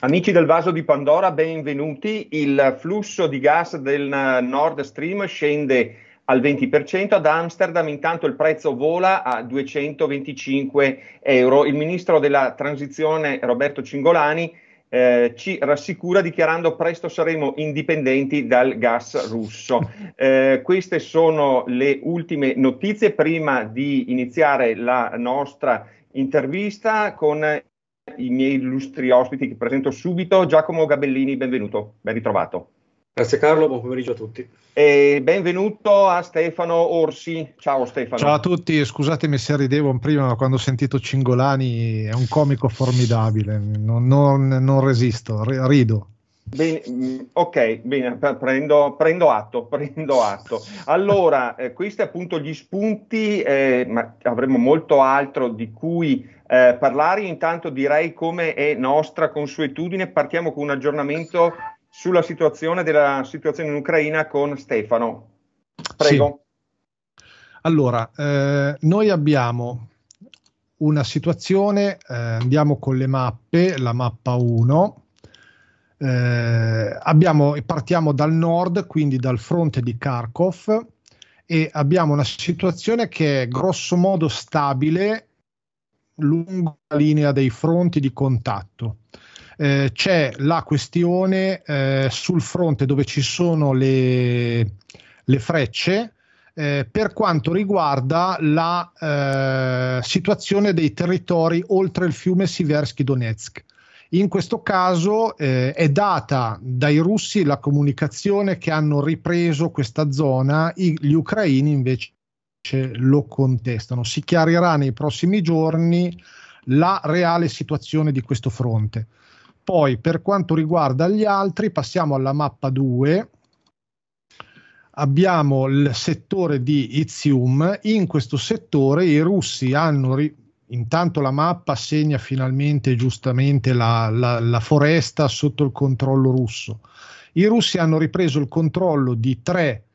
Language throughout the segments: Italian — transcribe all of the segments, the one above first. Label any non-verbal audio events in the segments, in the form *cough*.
Amici del vaso di Pandora, benvenuti. Il flusso di gas del Nord Stream scende al 20%. Ad Amsterdam intanto il prezzo vola a 225 euro. Il ministro della transizione Roberto Cingolani eh, ci rassicura dichiarando presto saremo indipendenti dal gas russo. Eh, queste sono le ultime notizie prima di iniziare la nostra intervista con i miei illustri ospiti che presento subito. Giacomo Gabellini, benvenuto, ben ritrovato. Grazie Carlo, buon pomeriggio a tutti. E benvenuto a Stefano Orsi. Ciao Stefano. Ciao a tutti, scusatemi se ridevo prima, ma quando ho sentito Cingolani è un comico formidabile, non, non, non resisto, rido. Bene, mm, ok, bene, prendo, prendo, atto, *laughs* prendo atto. Allora, eh, questi appunto gli spunti, eh, ma avremo molto altro di cui eh, parlare. Intanto direi come è nostra consuetudine, partiamo con un aggiornamento sulla situazione della situazione in Ucraina con Stefano. Prego. Sì. Allora, eh, noi abbiamo una situazione, eh, andiamo con le mappe, la mappa 1. Eh, abbiamo, partiamo dal nord, quindi dal fronte di Kharkov e abbiamo una situazione che è grossomodo stabile lungo la linea dei fronti di contatto. Eh, c'è la questione eh, sul fronte dove ci sono le, le frecce eh, per quanto riguarda la eh, situazione dei territori oltre il fiume Siversky Donetsk. In questo caso eh, è data dai russi la comunicazione che hanno ripreso questa zona, gli ucraini invece lo contestano. Si chiarirà nei prossimi giorni la reale situazione di questo fronte. Poi, per quanto riguarda gli altri, passiamo alla mappa 2. Abbiamo il settore di Izium. In questo settore i russi hanno... Ri- intanto la mappa segna finalmente giustamente la, la, la foresta sotto il controllo russo. I russi hanno ripreso il controllo di tre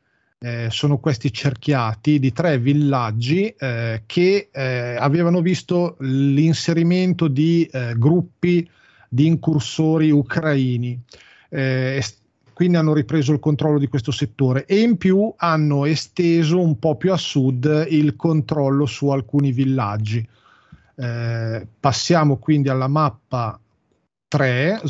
eh, sono questi cerchiati di tre villaggi eh, che eh, avevano visto l'inserimento di eh, gruppi di incursori ucraini. Eh, quindi hanno ripreso il controllo di questo settore e in più hanno esteso un po' più a sud il controllo su alcuni villaggi. Eh, passiamo quindi alla mappa 3,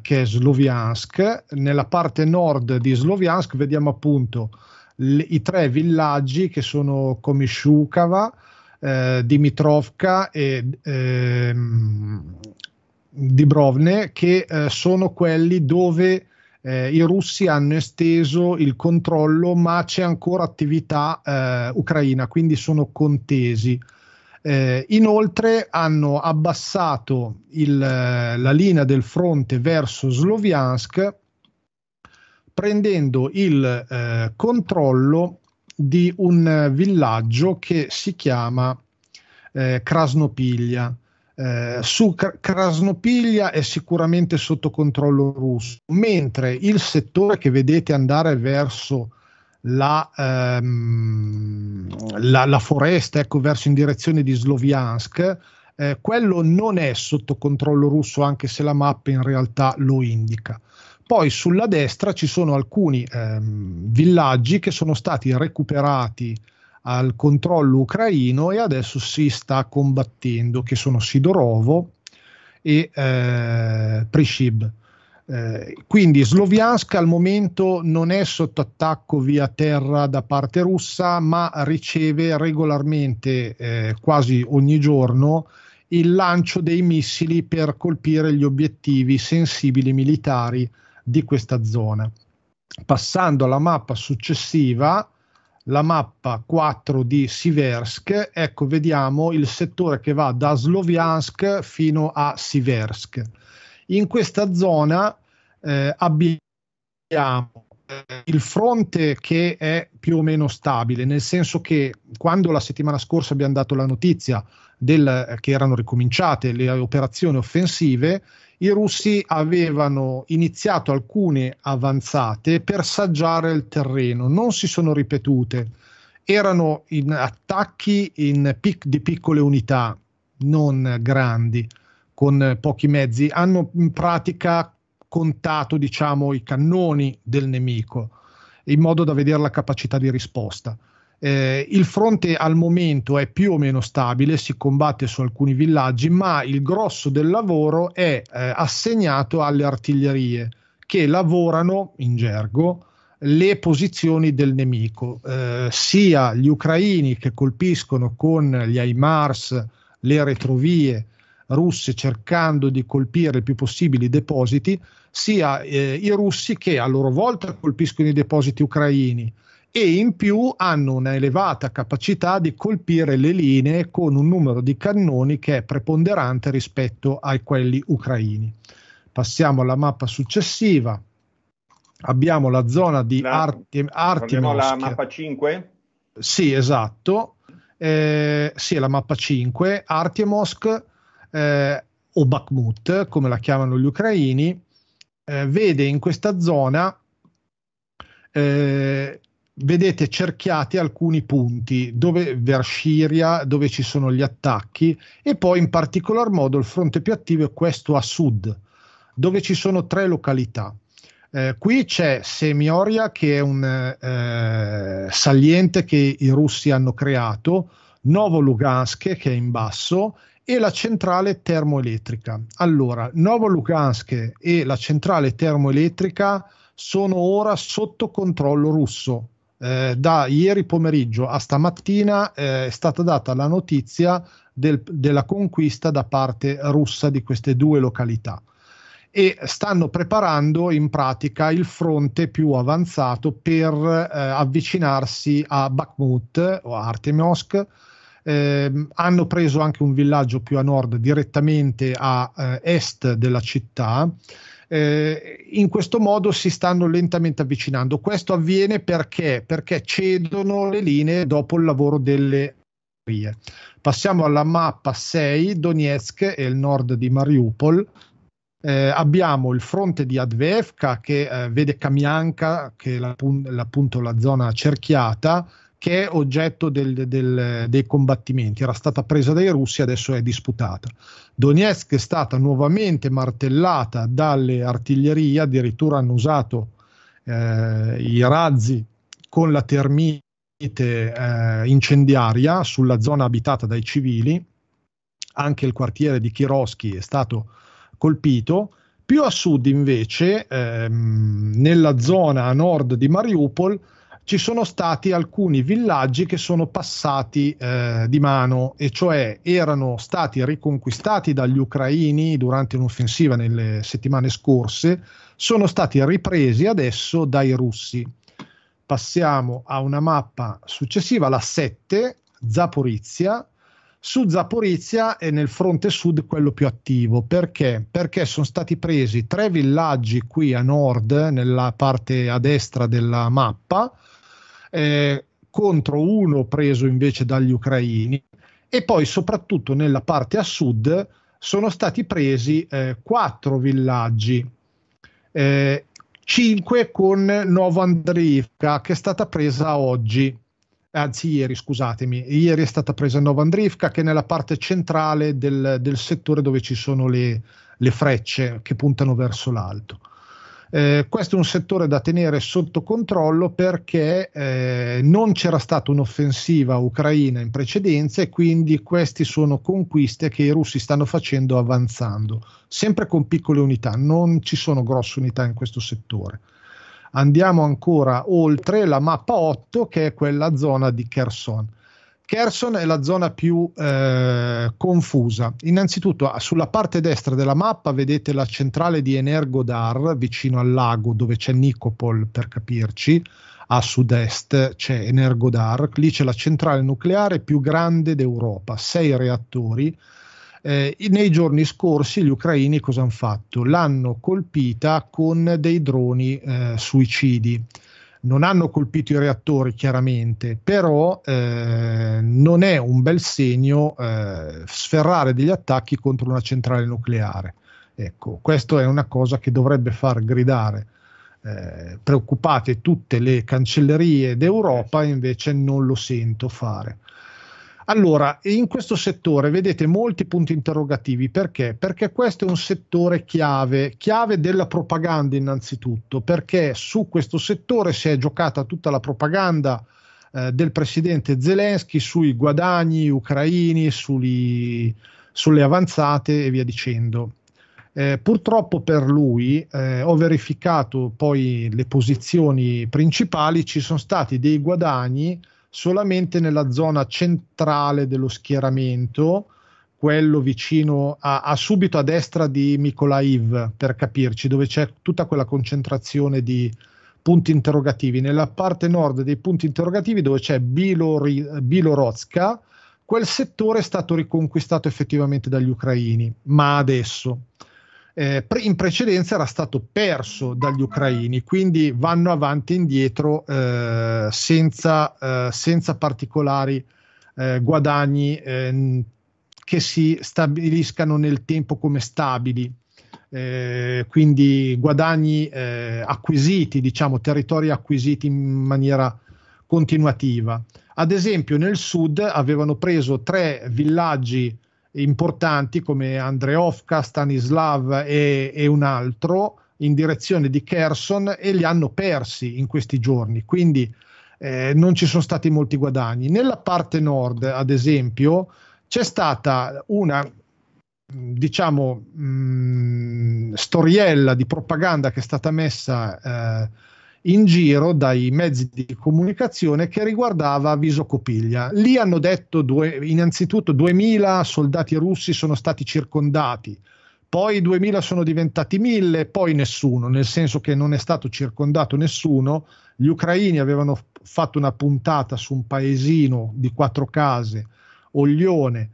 che è Sloviansk. Nella parte nord di Sloviansk vediamo appunto l- i tre villaggi che sono Komishukava, eh, Dimitrovka e eh, Dibrovne, che eh, sono quelli dove eh, i russi hanno esteso il controllo, ma c'è ancora attività eh, ucraina, quindi sono contesi. Eh, inoltre hanno abbassato il, la linea del fronte verso Sloviansk prendendo il eh, controllo di un eh, villaggio che si chiama eh, Krasnopiglia. Eh, su Krasnopiglia è sicuramente sotto controllo russo, mentre il settore che vedete andare verso la, ehm, la, la foresta, ecco, verso in direzione di Sloviansk, eh, quello non è sotto controllo russo, anche se la mappa in realtà lo indica. Poi sulla destra ci sono alcuni ehm, villaggi che sono stati recuperati al controllo ucraino e adesso si sta combattendo, che sono Sidorovo e eh, Prishib. Eh, quindi Sloviansk al momento non è sotto attacco via terra da parte russa, ma riceve regolarmente, eh, quasi ogni giorno, il lancio dei missili per colpire gli obiettivi sensibili militari di questa zona. Passando alla mappa successiva, la mappa 4 di Siversk, ecco vediamo il settore che va da Sloviansk fino a Siversk. In questa zona eh, abbiamo eh, il fronte che è più o meno stabile, nel senso che quando la settimana scorsa abbiamo dato la notizia del, che erano ricominciate le operazioni offensive, i russi avevano iniziato alcune avanzate per saggiare il terreno, non si sono ripetute, erano in attacchi in pic- di piccole unità, non grandi, con pochi mezzi, hanno in pratica contato diciamo, i cannoni del nemico in modo da vedere la capacità di risposta. Eh, il fronte al momento è più o meno stabile, si combatte su alcuni villaggi, ma il grosso del lavoro è eh, assegnato alle artiglierie che lavorano in gergo le posizioni del nemico, eh, sia gli ucraini che colpiscono con gli HIMARS le retrovie russe cercando di colpire il più possibile i depositi, sia eh, i russi che a loro volta colpiscono i depositi ucraini e in più hanno una elevata capacità di colpire le linee con un numero di cannoni che è preponderante rispetto a quelli ucraini. Passiamo alla mappa successiva. Abbiamo la zona di la, Artem- Artemovsk. la mappa 5? Sì, esatto. Eh, sì, è la mappa 5. Artemovsk eh, o Bakhmut, come la chiamano gli ucraini, eh, vede in questa zona eh, vedete cerchiati alcuni punti dove Versiria, dove ci sono gli attacchi e poi in particolar modo il fronte più attivo è questo a sud, dove ci sono tre località. Eh, qui c'è Semioria che è un eh, saliente che i russi hanno creato, Novo Lugansk che è in basso e la centrale termoelettrica. Allora, Novo Lugansk e la centrale termoelettrica sono ora sotto controllo russo eh, da ieri pomeriggio a stamattina eh, è stata data la notizia del, della conquista da parte russa di queste due località e stanno preparando in pratica il fronte più avanzato per eh, avvicinarsi a Bakhmut o a Artemovsk. Eh, hanno preso anche un villaggio più a nord direttamente a eh, est della città eh, in questo modo si stanno lentamente avvicinando. Questo avviene perché? Perché cedono le linee dopo il lavoro delle armerie. Passiamo alla mappa 6, Donetsk e il nord di Mariupol. Eh, abbiamo il fronte di Advevka che eh, vede Kamianka, che è la, appunto la zona cerchiata, che è oggetto del, del, dei combattimenti. Era stata presa dai russi, e adesso è disputata. Donetsk è stata nuovamente martellata dalle artiglierie, addirittura hanno usato eh, i razzi con la termite eh, incendiaria sulla zona abitata dai civili. Anche il quartiere di Kiroschi è stato colpito. Più a sud, invece, ehm, nella zona a nord di Mariupol, ci sono stati alcuni villaggi che sono passati eh, di mano, e cioè erano stati riconquistati dagli ucraini durante un'offensiva nelle settimane scorse, sono stati ripresi adesso dai russi. Passiamo a una mappa successiva, la 7, Zaporizia. Su Zaporizia è nel fronte sud quello più attivo perché? Perché sono stati presi tre villaggi qui a nord, nella parte a destra della mappa, eh, contro uno preso invece dagli ucraini e poi soprattutto nella parte a sud sono stati presi eh, quattro villaggi, eh, cinque con Andrivka che è stata presa oggi, anzi ieri scusatemi, ieri è stata presa Andrivka che è nella parte centrale del, del settore dove ci sono le, le frecce che puntano verso l'alto. Eh, questo è un settore da tenere sotto controllo perché eh, non c'era stata un'offensiva ucraina in precedenza e quindi queste sono conquiste che i russi stanno facendo avanzando, sempre con piccole unità, non ci sono grosse unità in questo settore. Andiamo ancora oltre la mappa 8 che è quella zona di Kherson Kherson è la zona più eh, confusa. Innanzitutto ah, sulla parte destra della mappa vedete la centrale di Energodar vicino al lago dove c'è Nicopol per capirci, a sud-est c'è Energodar, lì c'è la centrale nucleare più grande d'Europa, sei reattori. Eh, nei giorni scorsi gli ucraini cosa hanno fatto? L'hanno colpita con dei droni eh, suicidi non hanno colpito i reattori chiaramente, però eh, non è un bel segno eh, sferrare degli attacchi contro una centrale nucleare. Ecco, questa è una cosa che dovrebbe far gridare eh, preoccupate tutte le cancellerie d'Europa, invece non lo sento fare. Allora, in questo settore vedete molti punti interrogativi perché? Perché questo è un settore chiave, chiave della propaganda innanzitutto, perché su questo settore si è giocata tutta la propaganda eh, del presidente Zelensky sui guadagni ucraini, sugli, sulle avanzate e via dicendo. Eh, purtroppo per lui, eh, ho verificato poi le posizioni principali, ci sono stati dei guadagni solamente nella zona centrale dello schieramento, quello vicino a, a subito a destra di Mykolaiv, per capirci, dove c'è tutta quella concentrazione di punti interrogativi, nella parte nord dei punti interrogativi dove c'è Bilorozka, quel settore è stato riconquistato effettivamente dagli ucraini, ma adesso eh, in precedenza era stato perso dagli ucraini, quindi vanno avanti e indietro eh, senza, eh, senza, particolari eh, guadagni ehm, che si stabiliscano nel tempo come stabili. Eh, quindi guadagni eh, acquisiti, diciamo territori acquisiti in maniera continuativa. Ad esempio nel sud avevano preso tre villaggi importanti come Andreovka, Stanislav e, e un altro in direzione di Kherson e li hanno persi in questi giorni, quindi eh, non ci sono stati molti guadagni. Nella parte nord, ad esempio, c'è stata una diciamo mh, mm, storiella di propaganda che è stata messa eh, in giro dai mezzi di comunicazione che riguardava Viso Copiglia. Lì hanno detto due, innanzitutto 2000 soldati russi sono stati circondati, poi 2000 sono diventati 1000, poi nessuno, nel senso che non è stato circondato nessuno. Gli ucraini avevano fatto una puntata su un paesino di quattro case, Oglione,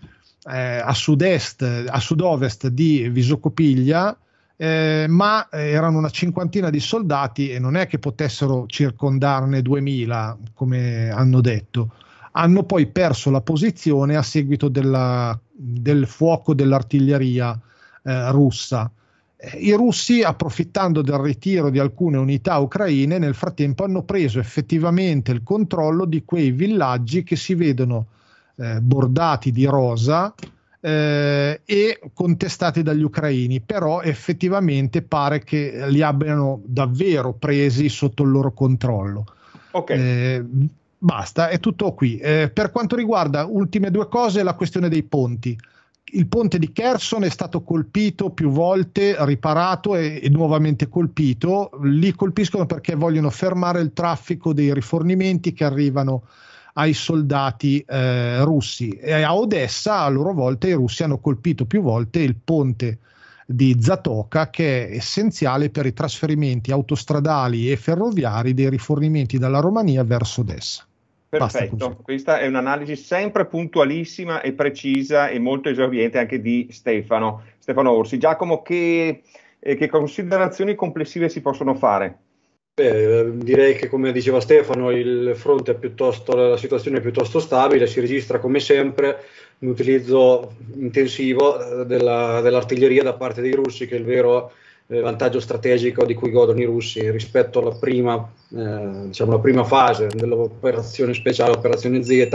eh, a sud-est, a sud-ovest di Visocopiglia eh, ma eh, erano una cinquantina di soldati e non è che potessero circondarne 2000, come hanno detto. Hanno poi perso la posizione a seguito della, del fuoco dell'artiglieria eh, russa. Eh, I russi, approfittando del ritiro di alcune unità ucraine, nel frattempo hanno preso effettivamente il controllo di quei villaggi che si vedono eh, bordati di rosa, eh, e contestati dagli ucraini, però effettivamente pare che li abbiano davvero presi sotto il loro controllo. Ok. Eh, basta, è tutto qui. Eh, per quanto riguarda ultime due cose, la questione dei ponti. Il ponte di Kherson è stato colpito più volte, riparato e, e nuovamente colpito. Li colpiscono perché vogliono fermare il traffico dei rifornimenti che arrivano ai soldati eh, russi. E a Odessa, a loro volta, i russi hanno colpito più volte il ponte di Zatoka che è essenziale per i trasferimenti autostradali e ferroviari dei rifornimenti dalla Romania verso Odessa. Perfetto, questa è un'analisi sempre puntualissima e precisa e molto esauriente anche di Stefano, Stefano Orsi. Giacomo, che, eh, che considerazioni complessive si possono fare? Beh, direi che come diceva Stefano il fronte è piuttosto, la situazione è piuttosto stabile, si registra come sempre un utilizzo intensivo eh, della, dell'artiglieria da parte dei russi che è il vero eh, vantaggio strategico di cui godono i russi rispetto alla prima, eh, diciamo, prima fase dell'operazione speciale, operazione Z,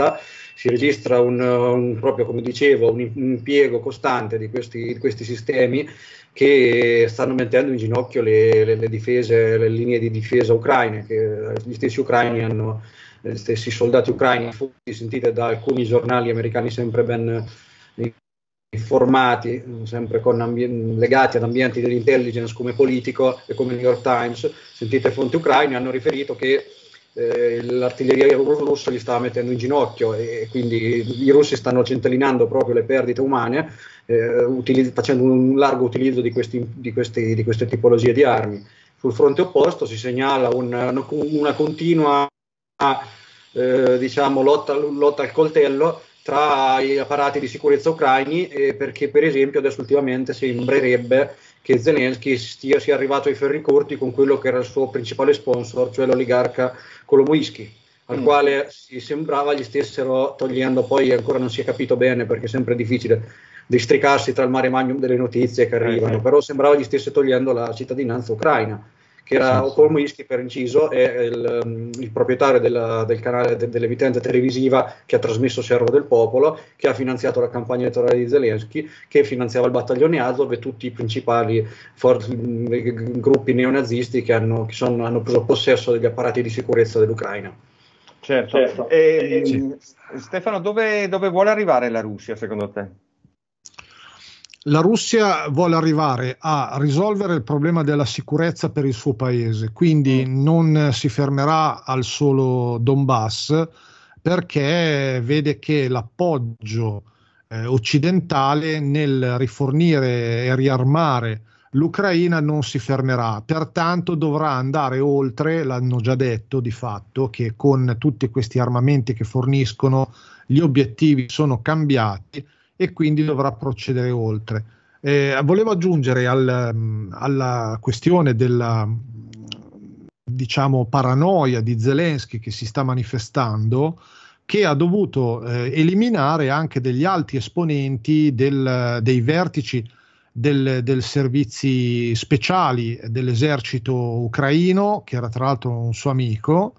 si registra un, un, proprio, come dicevo, un impiego costante di questi, di questi sistemi che stanno mettendo in ginocchio le, le, le, difese, le linee di difesa ucraine, che eh, gli stessi ucraini hanno, eh, gli stessi soldati ucraini, sentite da alcuni giornali americani sempre ben formati sempre ambi- legati ad ambienti dell'intelligence come politico e come New York Times, sentite fonti ucraine, hanno riferito che eh, l'artiglieria russa li stava mettendo in ginocchio e quindi i russi stanno centellinando proprio le perdite umane eh, utilizz- facendo un largo utilizzo di, questi, di, questi, di, queste tipologie di armi. Sul fronte opposto si segnala un, una continua eh, diciamo, lotta, lotta al coltello tra gli apparati di sicurezza ucraini eh, perché per esempio adesso ultimamente sembrerebbe che Zelensky stia, sia arrivato ai ferri corti con quello che era il suo principale sponsor, cioè l'oligarca Kolomoisky, al mm. quale si sembrava gli stessero togliendo, poi ancora non si è capito bene perché è sempre difficile districarsi tra il mare magnum delle notizie che eh, arrivano, mm. però sembrava gli stesse togliendo la cittadinanza ucraina che era Okormo esatto. Ischi per inciso, è il, um, il proprietario della, del canale de, dell'emitente televisiva che ha trasmesso Servo del Popolo, che ha finanziato la campagna elettorale di Zelensky, che finanziava il battaglione Azov e tutti i principali for- mm, gruppi neonazisti che, hanno, che sono, hanno preso possesso degli apparati di sicurezza dell'Ucraina. Certo. certo. E, sì. Stefano, dove, dove, vuole arrivare la Russia secondo te? la Russia vuole arrivare a risolvere il problema della sicurezza per il suo paese, quindi mm. non si fermerà al solo Donbass perché vede che l'appoggio eh, occidentale nel rifornire e riarmare l'Ucraina non si fermerà, pertanto dovrà andare oltre, l'hanno già detto di fatto, che con tutti questi armamenti che forniscono gli obiettivi sono cambiati e quindi dovrà procedere oltre. Eh, volevo aggiungere al, alla questione della diciamo, paranoia di Zelensky che si sta manifestando che ha dovuto eh, eliminare anche degli alti esponenti del, dei vertici del, del, servizi speciali dell'esercito ucraino, che era tra l'altro un suo amico,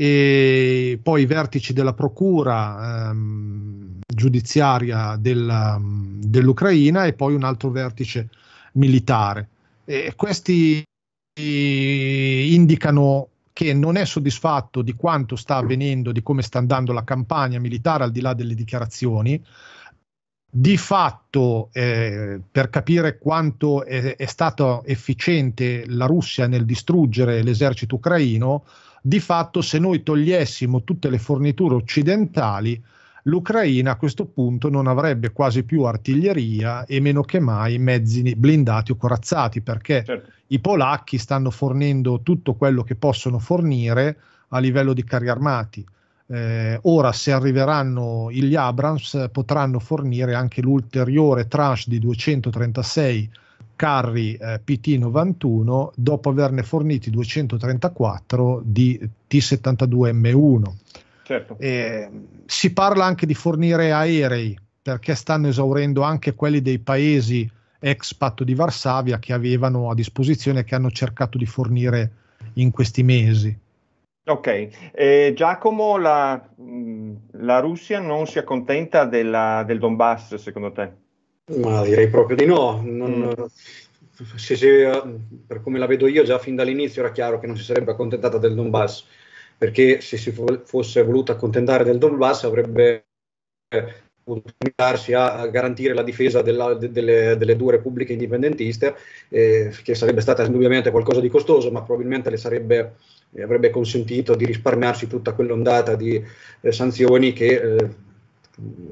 e poi i vertici della procura ehm, giudiziaria del, mm, dell'Ucraina e poi un altro vertice militare. E questi indicano che non è soddisfatto di quanto sta avvenendo, di come sta andando la campagna militare al di là delle dichiarazioni. Di fatto, eh, per capire quanto è, è stata efficiente la Russia nel distruggere l'esercito ucraino, di fatto, se noi togliessimo tutte le forniture occidentali, l'Ucraina a questo punto non avrebbe quasi più artiglieria e meno che mai mezzi blindati o corazzati, perché certo. i polacchi stanno fornendo tutto quello che possono fornire a livello di carri armati. Eh, ora, se arriveranno gli Abrams, potranno fornire anche l'ulteriore tranche di 236 carri eh, PT91 dopo averne forniti 234 di T72M1. Certo. Eh, si parla anche di fornire aerei perché stanno esaurendo anche quelli dei paesi ex patto di Varsavia che avevano a disposizione e che hanno cercato di fornire in questi mesi. Ok, eh, Giacomo, la, mm, la, Russia non si accontenta della, del Donbass secondo te? Ma direi proprio di no. Non, mm. se, se, per come la vedo io, già fin dall'inizio era chiaro che non si sarebbe accontentata del Donbass, perché se si fosse voluta accontentare del Donbass avrebbe potuto eh, limitarsi a garantire la difesa della, de, delle, delle, due repubbliche indipendentiste, eh, che sarebbe stata indubbiamente qualcosa di costoso, ma probabilmente le sarebbe eh, avrebbe consentito di risparmiarsi tutta quell'ondata di eh, sanzioni che eh,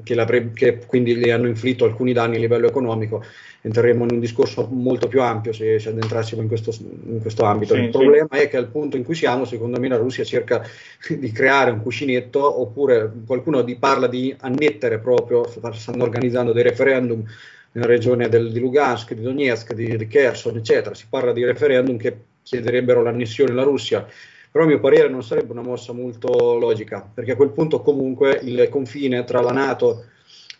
che, che, quindi le hanno inflitto alcuni danni a livello economico, entreremo in un discorso molto più ampio se ci addentrassimo in questo, in questo ambito. Sì, Il sì. problema è che al punto in cui siamo, secondo me, la Russia cerca di creare un cuscinetto, oppure qualcuno di, parla di annettere proprio, stanno organizzando dei referendum nella regione del, di Lugansk, di Donetsk, di, di Kherson, eccetera. Si parla di referendum che chiederebbero l'annessione alla Russia però a mio parere non sarebbe una mossa molto logica, perché a quel punto comunque il confine tra la Nato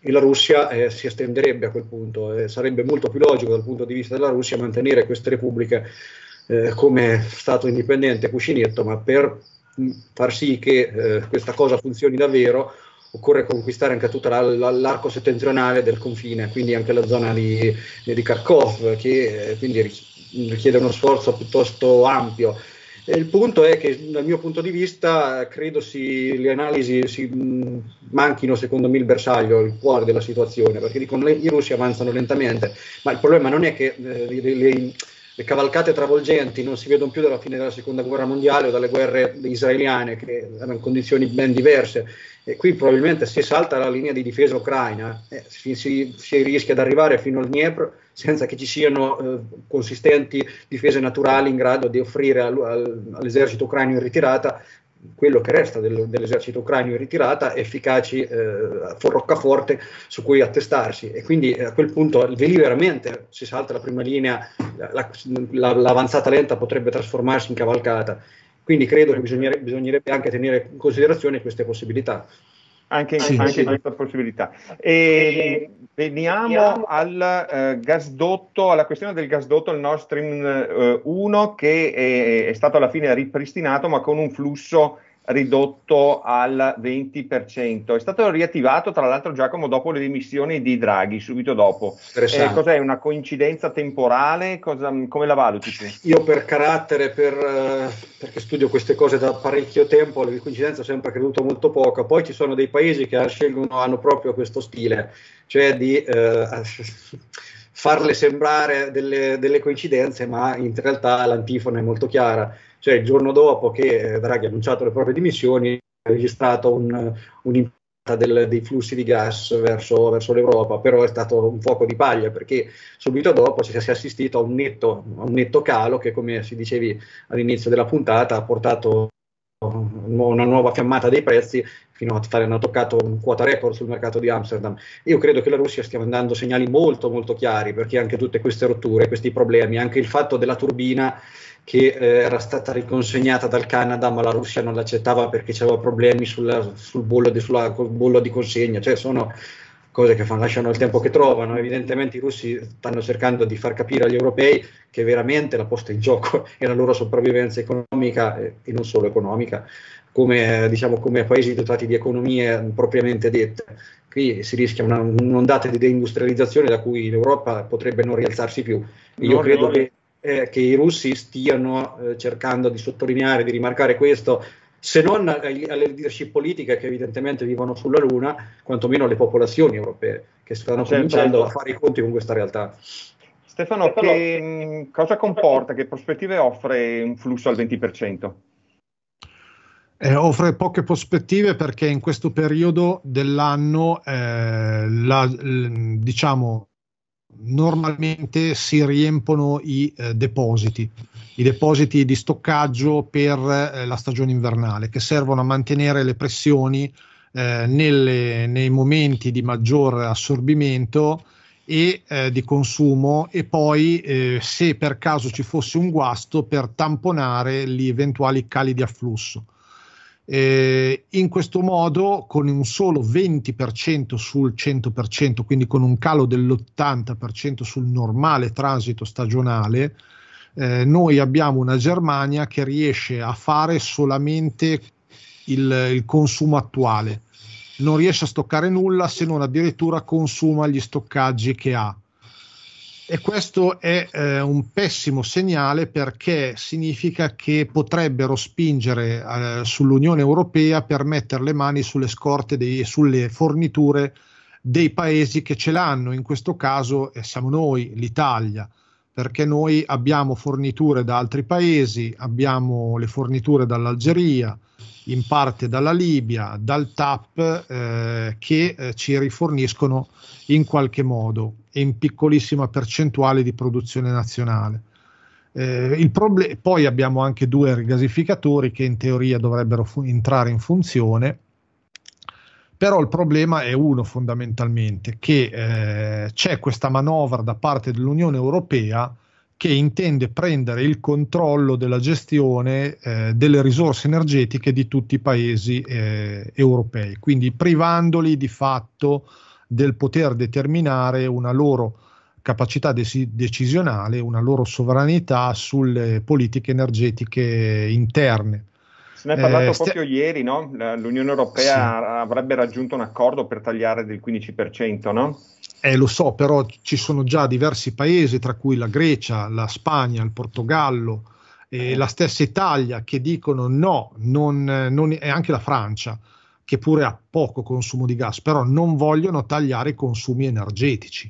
e la Russia eh, si estenderebbe a quel punto, eh, sarebbe molto più logico dal punto di vista della Russia mantenere queste repubbliche eh, come Stato indipendente cuscinetto, ma per mh, mm, far sì che eh, questa cosa funzioni davvero occorre conquistare anche tutto la, la, l'arco settentrionale del confine, quindi anche la zona di, di Kharkov, che eh, quindi richiede uno sforzo piuttosto ampio il punto è che dal mio punto di vista credo si, le analisi si, manchino secondo me il bersaglio, il cuore della situazione, perché dicono che i russi avanzano lentamente, ma il problema non è che eh, le, le, le, cavalcate travolgenti non si vedono più dalla fine della seconda guerra mondiale o dalle guerre israeliane che erano condizioni ben diverse e qui probabilmente se salta la linea di difesa ucraina eh, si, si, si rischia di arrivare fino al Dnieper senza che ci siano eh, consistenti difese naturali in grado di offrire al, al, all'esercito ucraino in ritirata quello che resta del, dell'esercito ucraino in ritirata, efficaci eh, roccaforte su cui attestarsi. E quindi eh, a quel punto lì veramente si salta la prima linea, la, la, l'avanzata lenta potrebbe trasformarsi in cavalcata. Quindi credo che bisognere, bisognerebbe anche tenere in considerazione queste possibilità anche, sì, anche sì. questa possibilità. E veniamo al eh, gasdotto, alla questione del gasdotto, il Nord Stream eh, 1 che è, è stato alla fine ripristinato ma con un flusso ridotto al 20%. È stato riattivato tra l'altro Giacomo dopo le dimissioni di Draghi, subito dopo. Eh, cos'è una coincidenza temporale? Cosa, come la valuti Io per carattere, per, eh, perché studio queste cose da parecchio tempo, le coincidenze ho sempre creduto molto poco. Poi ci sono dei paesi che scelgono, hanno proprio questo stile, cioè di... Eh, *laughs* farle sembrare delle, delle coincidenze, ma in realtà l'antifona è molto chiara cioè il giorno dopo che eh, Draghi ha annunciato le proprie dimissioni ha registrato un, eh, un del, dei flussi di gas verso, verso, l'Europa, però è stato un fuoco di paglia perché subito dopo si è assistito a un netto, a un netto calo che, come si dicevi all'inizio della puntata, ha portato una nuova fiammata dei prezzi fino a fare hanno toccato un quota record sul mercato di Amsterdam. Io credo che la Russia stia mandando segnali molto molto chiari perché anche tutte queste rotture, questi problemi, anche il fatto della turbina che eh, era stata riconsegnata dal Canada ma la Russia non l'accettava perché c'erano problemi sulla, sul, bollo di, sulla, bollo di consegna, cioè sono cose che fanno, lasciano il tempo che trovano. Evidentemente i russi stanno cercando di far capire agli europei che veramente la posta in gioco *laughs* è la loro sopravvivenza economica eh, e non solo economica, come, eh, diciamo, come paesi dotati di economie propriamente dette. Qui si rischia una, un'ondata di deindustrializzazione da cui l'Europa potrebbe non rialzarsi più. Io no, credo no. Che, eh, che, i russi stiano eh, cercando di sottolineare, di rimarcare questo se non alle leadership politiche che evidentemente vivono sulla Luna, quantomeno alle popolazioni europee che stanno certo, cominciando certo. a fare i conti con questa realtà. Stefano, Stefano eh, che, cosa comporta, che prospettive offre un flusso al 20%? Eh, offre poche prospettive perché in questo periodo dell'anno eh, la, diciamo normalmente si riempono i eh, depositi i depositi di stoccaggio per eh, la stagione invernale, che servono a mantenere le pressioni eh, nelle, nei momenti di maggior assorbimento e eh, di consumo e poi eh, se per caso ci fosse un guasto per tamponare gli eventuali cali di afflusso. Eh, in questo modo con un solo 20% sul 100%, quindi con un calo dell'80% sul normale transito stagionale, eh, noi abbiamo una Germania che riesce a fare solamente il, il consumo attuale, non riesce a stoccare nulla se non addirittura consuma gli stoccaggi che ha. E questo è eh, un pessimo segnale perché significa che potrebbero spingere eh, sull'Unione Europea per mettere le mani sulle scorte e sulle forniture dei paesi che ce l'hanno, in questo caso eh, siamo noi, l'Italia perché noi abbiamo forniture da altri paesi, abbiamo le forniture dall'Algeria, in parte dalla Libia, dal TAP, eh, che eh, ci riforniscono in qualche modo e in piccolissima percentuale di produzione nazionale. Eh, proble- poi abbiamo anche due rigasificatori che in teoria dovrebbero fu- entrare in funzione però il problema è uno fondamentalmente, che eh, c'è questa manovra da parte dell'Unione Europea che intende prendere il controllo della gestione eh, delle risorse energetiche di tutti i paesi eh, europei, quindi privandoli di fatto del poter determinare una loro capacità dec- decisionale, una loro sovranità sulle politiche energetiche interne. Se ne è parlato eh, proprio sti... ieri, no? L'Unione Europea sì. avrebbe raggiunto un accordo per tagliare del 15%, no? Eh, lo so, però ci sono già diversi paesi, tra cui la Grecia, la Spagna, il Portogallo, eh, la stessa Italia, che dicono no, non, non, e anche la Francia, che pure ha poco consumo di gas, però non vogliono tagliare i consumi energetici.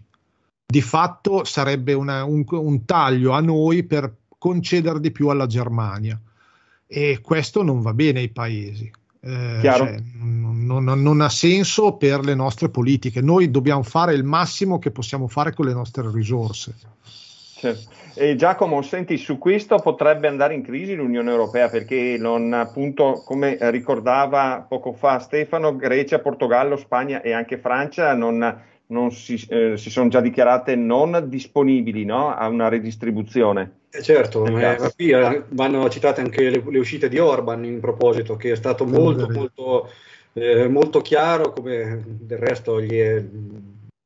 Di fatto sarebbe una, un, un taglio a noi per concedere di più alla Germania e questo non va bene ai paesi. Eh, cioè, non, non, non, ha senso per le nostre politiche. Noi dobbiamo fare il massimo che possiamo fare con le nostre risorse. Certo. E Giacomo, senti, su questo potrebbe andare in crisi l'Unione Europea perché non, appunto, come ricordava poco fa Stefano, Grecia, Portogallo, Spagna e anche Francia non, si, eh, si sono già dichiarate non disponibili no? a una redistribuzione. Eh certo, ma qui eh, vanno citate anche le, le, uscite di Orban in proposito, che è stato molto, molto, eh, molto chiaro, come del resto gli è,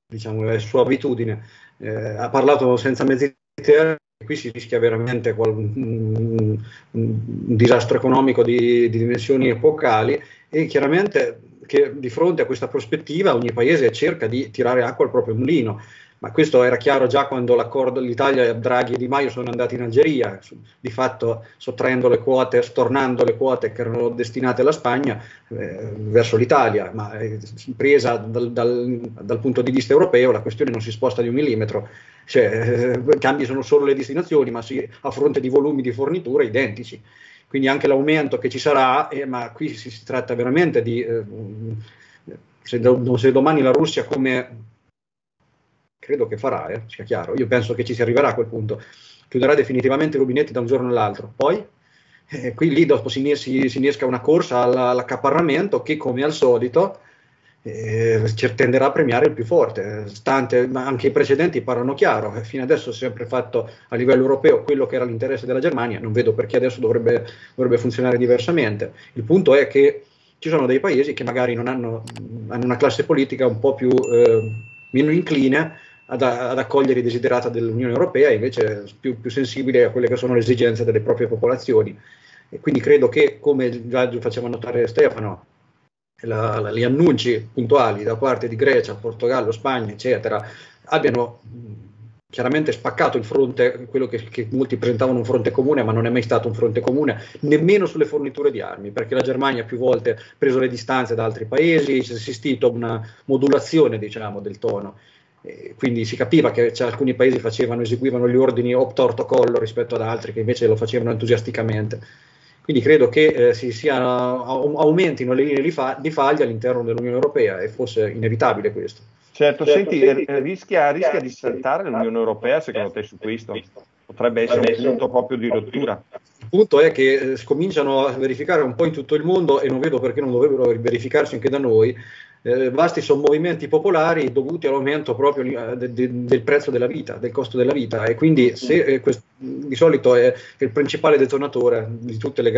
diciamo, è sua abitudine. Eh, ha parlato senza mezzi termini qui si rischia veramente un, disastro economico di, di dimensioni epocali e chiaramente che di fronte a questa prospettiva ogni paese cerca di tirare acqua al proprio mulino, ma questo era chiaro già quando l'accordo l'Italia, Draghi e Di Maio sono andati in Algeria, di fatto sottraendo le quote, stornando le quote che erano destinate alla Spagna eh, verso l'Italia, ma eh, presa dal, dal, dal, punto di vista europeo la questione non si sposta di un millimetro, cioè, eh, cambi solo le destinazioni, ma si, a fronte di volumi di fornitura identici quindi anche l'aumento che ci sarà, eh, ma qui si, si, tratta veramente di, eh, se, do, se, domani la Russia come credo che farà, eh, sia chiaro, io penso che ci si arriverà a quel punto, chiuderà definitivamente i rubinetti da un giorno all'altro, poi eh, qui lì dopo si, si, si innesca una corsa all'accaparramento che come al solito eh, tenderà a premiare il più forte, stante, ma anche i precedenti parlano chiaro, eh, fino adesso si è sempre fatto a livello europeo quello che era l'interesse della Germania, non vedo perché adesso dovrebbe, dovrebbe funzionare diversamente. Il punto è che ci sono dei paesi che magari hanno, hanno, una classe politica un po' più eh, meno incline ad, ad, accogliere i desiderata dell'Unione Europea e invece più, più, sensibile a quelle che sono le esigenze delle proprie popolazioni. E quindi credo che, come già faceva notare Stefano, la, gli annunci puntuali da parte di Grecia, Portogallo, Spagna, eccetera, abbiano chiaramente spaccato il fronte, quello che, che, molti presentavano un fronte comune, ma non è mai stato un fronte comune, nemmeno sulle forniture di armi, perché la Germania ha più volte preso le distanze da altri paesi, si è assistito a una modulazione diciamo, del tono. quindi si capiva che alcuni paesi facevano, eseguivano gli ordini op torto collo rispetto ad altri che invece lo facevano entusiasticamente. Quindi credo che eh, si sia, aumentino le linee di, faglia all'interno dell'Unione Europea e fosse inevitabile questo. Certo, certo senti, senti eh, rischia, rischia di saltare l'Unione Europea secondo te su questo? Potrebbe essere un punto proprio di rottura. Il punto è che eh, cominciano a verificare un po' in tutto il mondo e non vedo perché non dovrebbero verificarsi anche da noi eh, vasti sommovimenti popolari dovuti all'aumento proprio eh, de, de, del prezzo della vita, del costo della vita e quindi se, eh, questo, di solito è, il principale detonatore di tutti i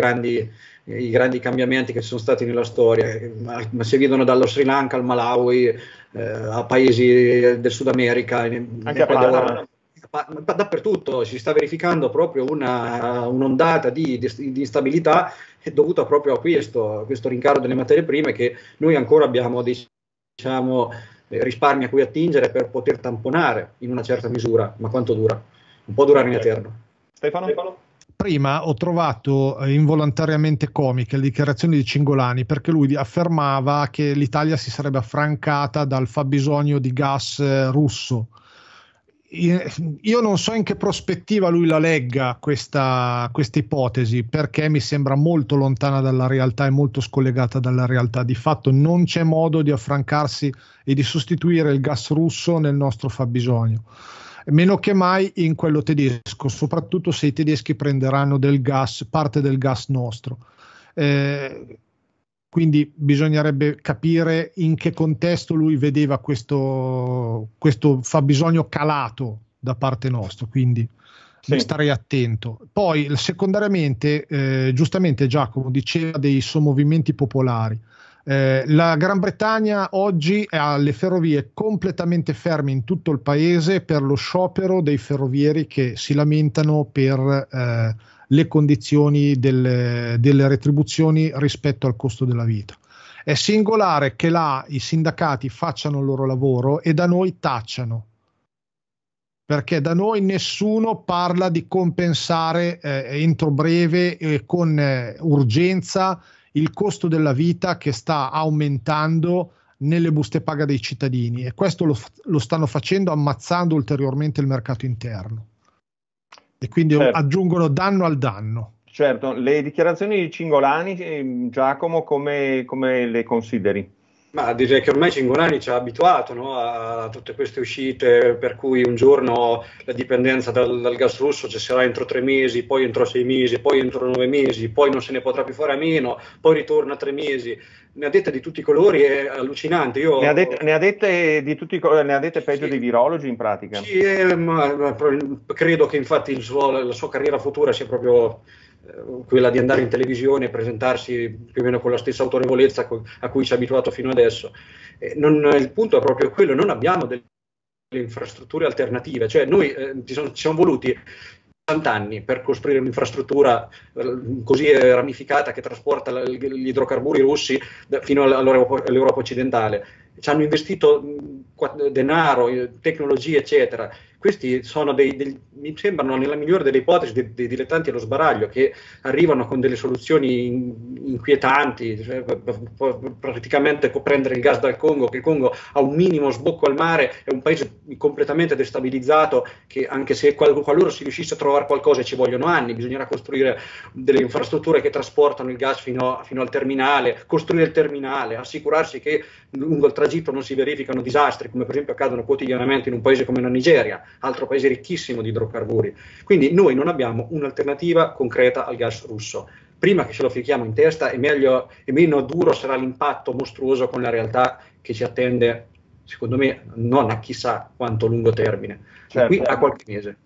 grandi cambiamenti che ci sono stati nella storia, ma, ma si vedono dallo Sri Lanka al Malawi eh, a paesi del Sud America. Anche a Panama dappertutto si sta verificando proprio una, un'ondata di, di, instabilità è dovuta proprio a questo, a questo rincaro delle materie prime che noi ancora abbiamo diciamo, risparmi a cui attingere per poter tamponare in una certa misura, ma quanto dura? Non può durare in certo. eterno. Stefano? Stefano? prima ho trovato eh, involontariamente comiche le dichiarazioni di Cingolani perché lui affermava che l'Italia si sarebbe affrancata dal fabbisogno di gas eh, russo io non so in che prospettiva lui la legga questa, ipotesi perché mi sembra molto lontana dalla realtà e molto scollegata dalla realtà. Di fatto non c'è modo di affrancarsi e di sostituire il gas russo nel nostro fabbisogno, meno che mai in quello tedesco, soprattutto se i tedeschi prenderanno del gas, parte del gas nostro. Eh, quindi bisognerebbe capire in che contesto lui vedeva questo, questo fabbisogno calato da parte nostra, quindi sì. starei attento. Poi secondariamente, eh, giustamente Giacomo diceva dei sommovimenti popolari. Eh, la Gran Bretagna oggi ha le ferrovie completamente ferme in tutto il paese per lo sciopero dei ferrovieri che si lamentano per eh, le condizioni delle, delle retribuzioni rispetto al costo della vita. È singolare che là i sindacati facciano il loro lavoro e da noi tacciano perché da noi nessuno parla di compensare eh, entro breve e con eh, urgenza il costo della vita che sta aumentando nelle buste paga dei cittadini e questo lo, lo stanno facendo ammazzando ulteriormente il mercato interno e quindi certo. aggiungono danno al danno. Certo, le dichiarazioni di Cingolani, ehm, Giacomo, come, come le consideri? Ma direi che ormai Cingolani ci ha abituato no? a tutte queste uscite, per cui un giorno la dipendenza dal, dal, gas russo cesserà entro tre mesi, poi entro sei mesi, poi entro nove mesi, poi non se ne potrà più fare a meno, poi ritorna a tre mesi. Ne ha dette di tutti i colori, è allucinante. Io... Ne, ha dette, ne ha dette di tutti i colori, ne ha dette peggio sì. dei virologi in pratica. Sì, eh, ma, ma, credo che infatti suo, la sua carriera futura sia proprio eh, quella di andare in televisione e presentarsi più o meno con la stessa autorevolezza a cui ci ha abituato fino adesso. Eh, non, il punto è proprio quello, non abbiamo delle infrastrutture alternative, cioè noi eh, ci, sono, ci sono voluti 60 anni per costruire un'infrastruttura eh, così ramificata che trasporta gli idrocarburi russi fino all'Europa occidentale. Ci hanno investito denaro, tecnologie, eccetera questi sono dei, dei, mi sembrano nella migliore delle ipotesi dei, dei, dilettanti allo sbaraglio che arrivano con delle soluzioni in, inquietanti, cioè, praticamente prendere il gas dal Congo, che il Congo ha un minimo sbocco al mare, è un paese completamente destabilizzato che anche se qual, qualora si riuscisse a trovare qualcosa ci vogliono anni, bisognerà costruire delle infrastrutture che trasportano il gas fino, fino al terminale, costruire il terminale, assicurarsi che lungo il tragitto non si verificano disastri come per esempio accadono quotidianamente in un paese come la Nigeria altro paese ricchissimo di idrocarburi. Quindi noi non abbiamo un'alternativa concreta al gas russo. Prima che ce lo fichiamo in testa e, meglio, e meno duro sarà l'impatto mostruoso con la realtà che ci attende, secondo me, non a chissà quanto lungo termine, certo. qui a qualche mese.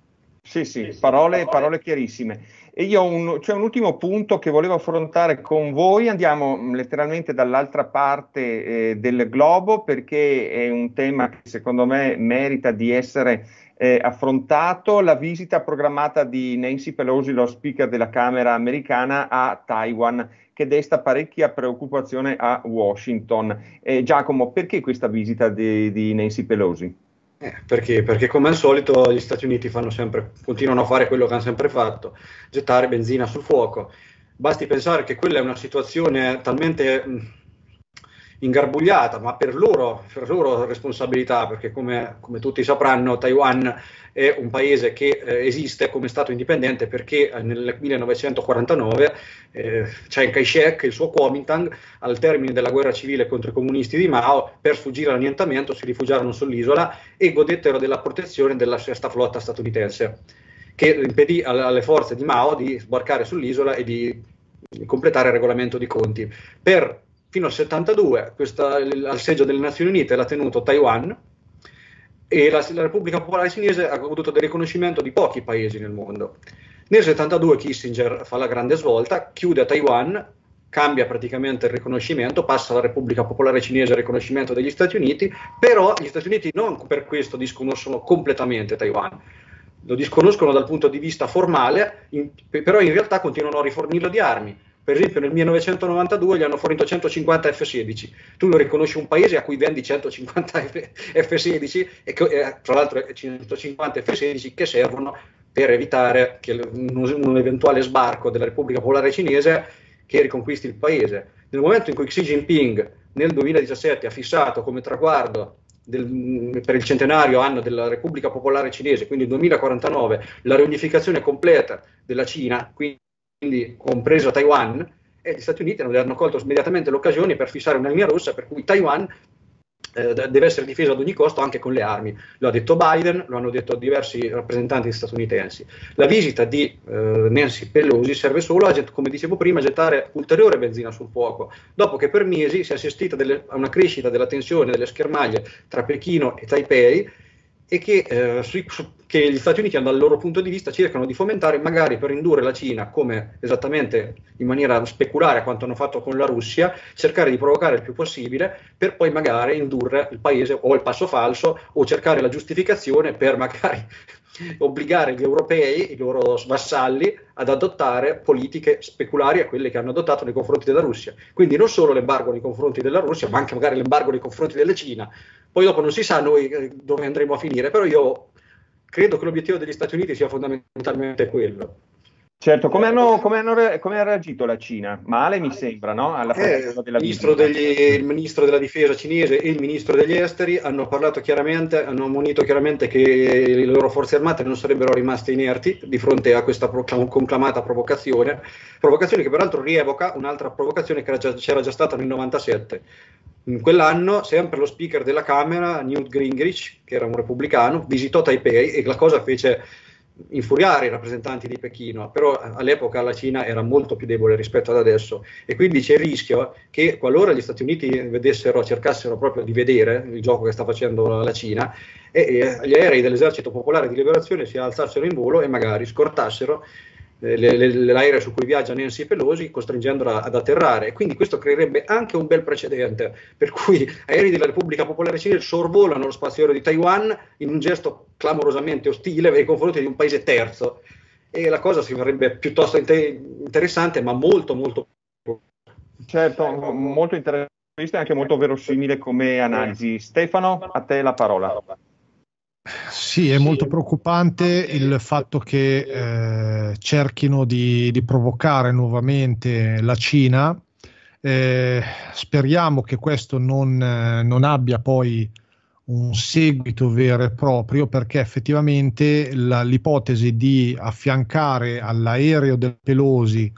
Sì, sì, parole, parole chiarissime. E io un, c'è un ultimo punto che volevo affrontare con voi, andiamo mm, letteralmente dall'altra parte eh, del globo perché è un tema che secondo me merita di essere eh, affrontato la visita programmata di Nancy Pelosi, lo speaker della Camera americana, a Taiwan, che desta parecchia preoccupazione a Washington. Eh, Giacomo, perché questa visita di, di Nancy Pelosi? Eh, perché? Perché come al solito gli Stati Uniti sempre, continuano a fare quello che hanno sempre fatto, gettare benzina sul fuoco. Basti pensare che quella è una situazione talmente mh, ingarbugliata, ma per loro, per loro responsabilità, perché come, come, tutti sapranno Taiwan è un paese che eh, esiste come Stato indipendente perché eh, nel 1949 eh, Chiang Kai-shek e il suo Kuomintang, al termine della guerra civile contro i comunisti di Mao, per sfuggire all'annientamento si rifugiarono sull'isola e godettero della protezione della sesta flotta statunitense che impedì alle forze di Mao di sbarcare sull'isola e di completare il regolamento di conti. Per fino al 72 questa, al seggio delle Nazioni Unite l'ha tenuto Taiwan e la, la Repubblica Popolare Cinese ha goduto del riconoscimento di pochi paesi nel mondo. Nel 72 Kissinger fa la grande svolta, chiude a Taiwan, cambia praticamente il riconoscimento, passa alla Repubblica Popolare Cinese il riconoscimento degli Stati Uniti, però gli Stati Uniti non per questo disconoscono completamente Taiwan, lo disconoscono dal punto di vista formale, in, però in realtà continuano a rifornirlo di armi per esempio nel 1992 gli hanno fornito 150 F-16, tu lo riconosci un paese a cui vendi 150 F-16 e che, eh, tra l'altro 150 eh, F-16 che servono per evitare che un, un eventuale sbarco della Repubblica Popolare Cinese che riconquisti il paese. Nel momento in cui Xi Jinping nel 2017 ha fissato come traguardo del, mm, per il centenario anno della Repubblica Popolare Cinese, quindi il 2049, la riunificazione completa della Cina, quindi quindi compreso Taiwan, e gli Stati Uniti hanno colto immediatamente l'occasione per fissare una linea rossa per cui Taiwan eh, deve essere difesa ad ogni costo anche con le armi. Lo ha detto Biden, lo hanno detto diversi rappresentanti statunitensi. La visita di eh, Nancy Pelosi serve solo, a, come dicevo prima, a gettare ulteriore benzina sul fuoco, dopo che per mesi si è assistita delle, a una crescita della tensione delle schermaglie tra Pechino e Taipei e che, eh, sui, che, gli Stati Uniti dal loro punto di vista cercano di fomentare magari per indurre la Cina, come esattamente in maniera speculare a quanto hanno fatto con la Russia, cercare di provocare il più possibile per poi magari indurre il paese o il passo falso o cercare la giustificazione per magari obbligare gli europei, i loro vassalli, ad adottare politiche speculari a quelle che hanno adottato nei confronti della Russia. Quindi non solo l'embargo nei confronti della Russia, ma anche magari l'embargo nei confronti della Cina. Poi dopo non si sa noi eh, dove andremo a finire, però io credo che l'obiettivo degli Stati Uniti sia fondamentalmente quello. Certo, come, eh, hanno, eh. come, hanno, come, ha reagito la Cina? Male mi sembra, no? Alla eh, della ministro degli, il ministro della difesa cinese e il ministro degli esteri hanno parlato chiaramente, hanno ammonito chiaramente che le loro forze armate non sarebbero rimaste inerti di fronte a questa conclamata provocazione, provocazione che peraltro rievoca un'altra provocazione che già, c'era già stata nel 97. In quell'anno sempre lo speaker della Camera, Newt Gingrich, che era un repubblicano, visitò Taipei e la cosa fece infuriare i rappresentanti di Pechino, però all'epoca la Cina era molto più debole rispetto ad adesso e quindi c'è il rischio che qualora gli Stati Uniti vedessero, cercassero proprio di vedere il gioco che sta facendo la Cina, e, e gli aerei dell'esercito popolare di liberazione si alzassero in volo e magari scortassero l'aereo su cui viaggia Nancy Pelosi costringendola ad atterrare e quindi questo creerebbe anche un bel precedente per cui aerei della Repubblica Popolare Cinese sorvolano lo spazio aereo di Taiwan in un gesto clamorosamente ostile nei confronti di un paese terzo e la cosa si farebbe piuttosto inter- interessante ma molto molto certo molto interessante e anche molto verosimile come analisi Stefano a te la parola sì, è molto preoccupante ah, il fatto che eh, cerchino di, di, provocare nuovamente la Cina. Eh, speriamo che questo non, eh, non, abbia poi un seguito vero e proprio perché effettivamente la, l'ipotesi di affiancare all'aereo del Pelosi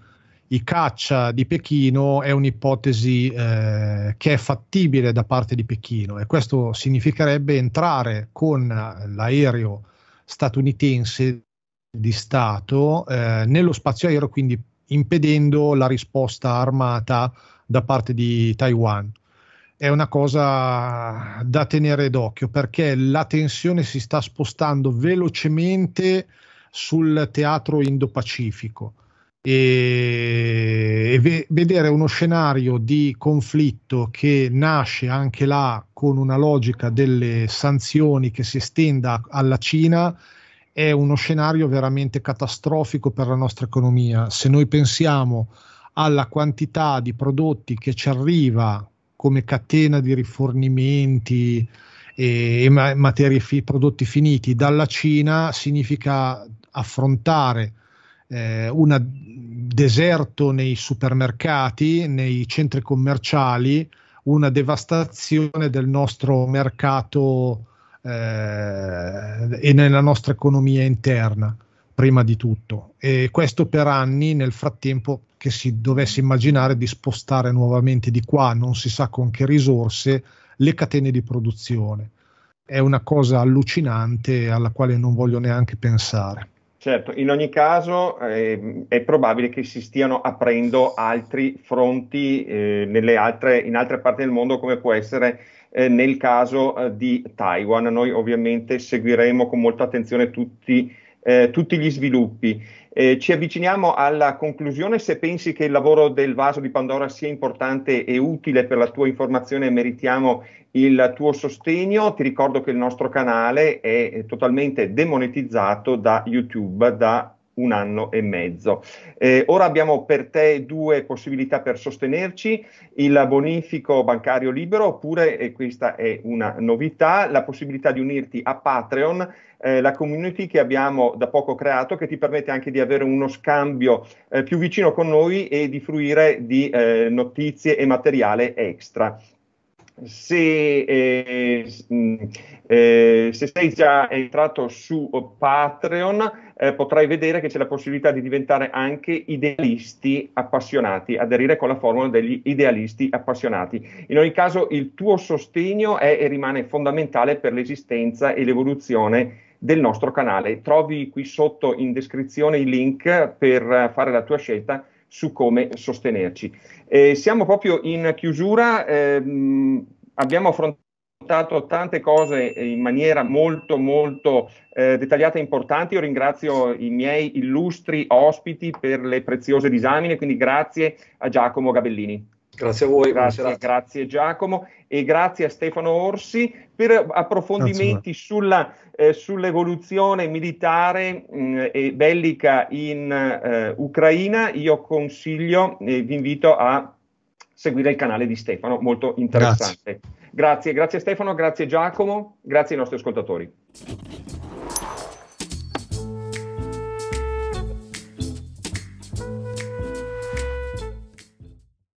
i caccia di Pechino è un'ipotesi eh, che è fattibile da parte di Pechino e questo significherebbe entrare con l'aereo statunitense di Stato eh, nello spazio aereo, quindi impedendo la risposta armata da parte di Taiwan. È una cosa da tenere d'occhio perché la tensione si sta spostando velocemente sul teatro Indo-Pacifico e, ve- vedere uno scenario di conflitto che nasce anche là con una logica delle sanzioni che si estenda alla Cina è uno scenario veramente catastrofico per la nostra economia. Se noi pensiamo alla quantità di prodotti che ci arriva come catena di rifornimenti e, e materie fi- prodotti finiti dalla Cina, significa affrontare eh, un deserto nei supermercati, nei centri commerciali, una devastazione del nostro mercato eh, e nella nostra economia interna, prima di tutto. E questo per anni, nel frattempo che si dovesse immaginare di spostare nuovamente di qua, non si sa con che risorse, le catene di produzione. È una cosa allucinante alla quale non voglio neanche pensare. Certo, in ogni caso eh, è probabile che si stiano aprendo altri fronti eh, altre, in altre parti del mondo come può essere eh, nel caso eh, di Taiwan. Noi ovviamente seguiremo con molta attenzione tutti, eh, tutti gli sviluppi. Eh, ci avviciniamo alla conclusione. Se pensi che il lavoro del vaso di Pandora sia importante e utile per la tua informazione, meritiamo il tuo sostegno. Ti ricordo che il nostro canale è totalmente demonetizzato da YouTube da un anno e mezzo. Eh, ora abbiamo per te due possibilità per sostenerci, il bonifico bancario libero oppure, e eh, questa è una novità, la possibilità di unirti a Patreon, eh, la community che abbiamo da poco creato che ti permette anche di avere uno scambio eh, più vicino con noi e di fruire di eh, notizie e materiale extra se, eh, mm, eh, se, sei già entrato su Patreon eh, potrai vedere che c'è la possibilità di diventare anche idealisti appassionati, aderire con la formula degli idealisti appassionati. In ogni caso il tuo sostegno è e rimane fondamentale per l'esistenza e l'evoluzione del nostro canale. Trovi qui sotto in descrizione i link per fare la tua scelta su come sostenerci. Eh, siamo proprio in chiusura, ehm, abbiamo affrontato tante cose in maniera molto molto eh, dettagliata e importante. Io ringrazio i miei illustri ospiti per le preziose disamine, quindi grazie a Giacomo Gabellini. Grazie a voi. Grazie, grazie, Giacomo e grazie a Stefano Orsi per approfondimenti sulla, eh, sull'evoluzione militare mh, mm, e bellica in eh, Ucraina. Io consiglio e eh, vi invito a seguire il canale di Stefano, molto interessante. Grazie, grazie, grazie Stefano, grazie Giacomo, grazie ai nostri ascoltatori.